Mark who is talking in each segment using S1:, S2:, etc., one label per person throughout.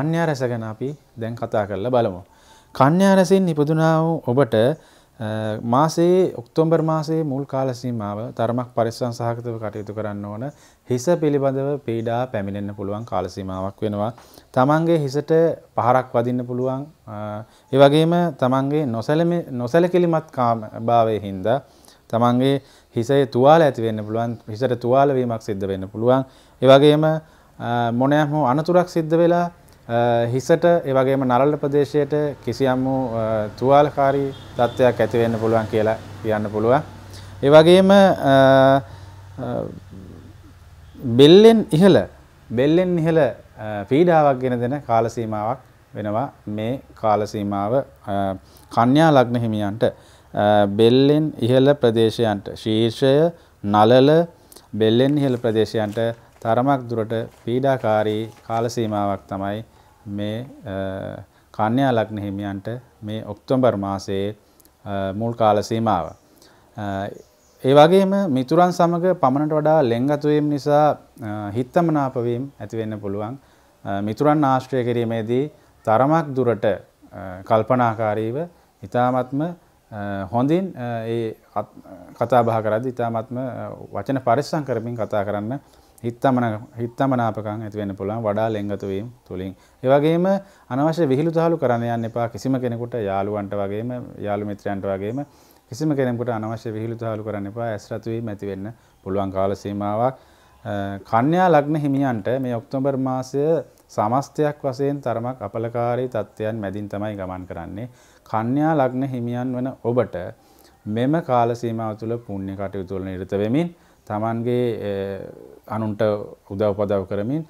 S1: කන්‍යා රැස ගැන අපි දැන් කතා කරලා බලමු. කන්‍යා රැසෙන් ඉපදුනා වූ ඔබට මාසයේ ඔක්තෝබර් මාසයේ මුල් කාල සීමාව තරමක් පරිස්සම් සහගතව කටයුතු කරන්න ඕන. හිස පිළිබඳව පීඩා පැමිණෙන්න පුළුවන් කාල සීමාවක් වෙනවා. තමන්ගේ හිසට පහරක් වදින්න පුළුවන්. ඒ වගේම තමන්ගේ නොසැලකිලිමත් භාවයේ හින්දා තමන්ගේ හිසේ තුවාල ඇති වෙන්න පුළුවන්. හිසට තුවාල වීමක් සිද්ධ වෙන්න පුළුවන්. ඒ වගේම මොනෑම අනතුරක් සිද්ධ වෙලා හිසට ඒ වගේම නරල ප්‍රදේශයට කිසියම් වූ තුවාලකාරී තත්ත්වයක් ඇති වෙන්න පුළුවන් කියලා කියන්න පුළුවන්. ඒ වගේම බෙල්ලෙන් ඉහළ බෙල්ලෙන් ඉහළ පීඩාවක් ගෙන දෙන කාල සීමාවක් වෙනවා මේ කාල සීමාව කන්‍යා ලග්න හිමියන්ට බෙල්ලෙන් ඉහළ ප්‍රදේශයන්ට ශීර්ෂය නලල බෙල්ලෙන් ඉහළ ප්‍රදේශයන්ට තරමක් දුරට පීඩාකාරී කාල සීමාවක් තමයි මේ කන්‍යා ලග්න හිමියන්ට මේ ඔක්තෝබර් මාසයේ මුල් කාල සීමාව. ඒ වගේම මිතුරන් සමග පමණට වඩා ලෙන්ගතු වීම නිසා හිතමනාප වීම ඇති වෙන්න පුළුවන්. මිතුරන් ආශ්‍රය කිරීමේදී තරමක් දුරට කල්පනාකාරීව ඊ타ත්ම හොඳින් ඒ කතා බහ කරද්දී ඊ타ත්ම වචන පරිස්සම් කරමින් කතා කරන්න හිත්තමන හිත්තමනාපකම් ඇති වෙන්න පුළුවන් වඩා ලෙන්ගතු වීම තුලින්. ඒ වගේම අනවශ්‍ය විහිළු තහළු කරන්න යන්න එපා. කිසිම කෙනෙකුට යාළුවන්ට වගේම යාළු මිත්‍රයන්ට වගේම කිසිම කෙනෙකුට අනවශ්‍ය විහිළු තහළු කරන්න එපා. ඇස් රතු වීම ඇති වෙන්න පුළුවන් කාල සීමාවක්. කන්‍යා ලග්න හිමියන්ට මේ ඔක්තෝබර් මාසය සමස්තයක් වශයෙන් තරමක් අපලකාරී තත්ත්වයන් මැදින් තමයි ගමන් කරන්නේ. කන්‍යා ලග්න හිමියන් වන ඔබට මෙම කාල සීමාව තුළ පුණ්‍ය කටයුතු වල නිරත වෙමින් තමන්ගේ අනුන්ට උදව්පදව් කරමින්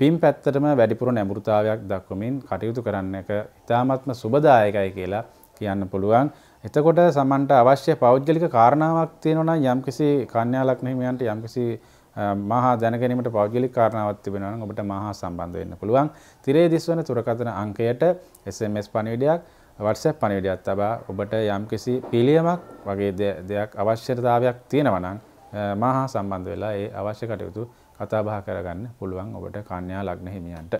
S1: පින් පැත්තටම වැඩිපුර නැඹුරුතාවයක් දක්වමින් කටයුතු කරන්න එක ඉතාමත්ම සුබදායකයි කියලා කියන්න පුළුවන්. එතකොට සමන්ට අවශ්‍ය පෞද්ගලික කාරණාවක් තියෙනවා නම් යම්කිසි කන්‍යා ලග්න හිමියන්ට යම්කිසි මහා දැනගැනීමට පෞද්ගලික කාරණාවක් තිබෙනවා නම් ඔබට මහා සම්බන්ධ වෙන්න පුළුවන්. තිරේ දිස්වන තුරකථන අංකයට SMS පණිවිඩයක් WhatsApp පණිවිඩයක් තබා ඔබට යම්කිසි පිළියමක් වගේ දෙයක් අවශ්‍යතාවයක් තියෙනවා නම් මහා සම්බන්ධ වෙලා ඒ අවශ්‍ය කටයුතු කතාබහ කරගන්න පුළුවන් ඔබට කන්‍යා ලග්න හිමියන්ට.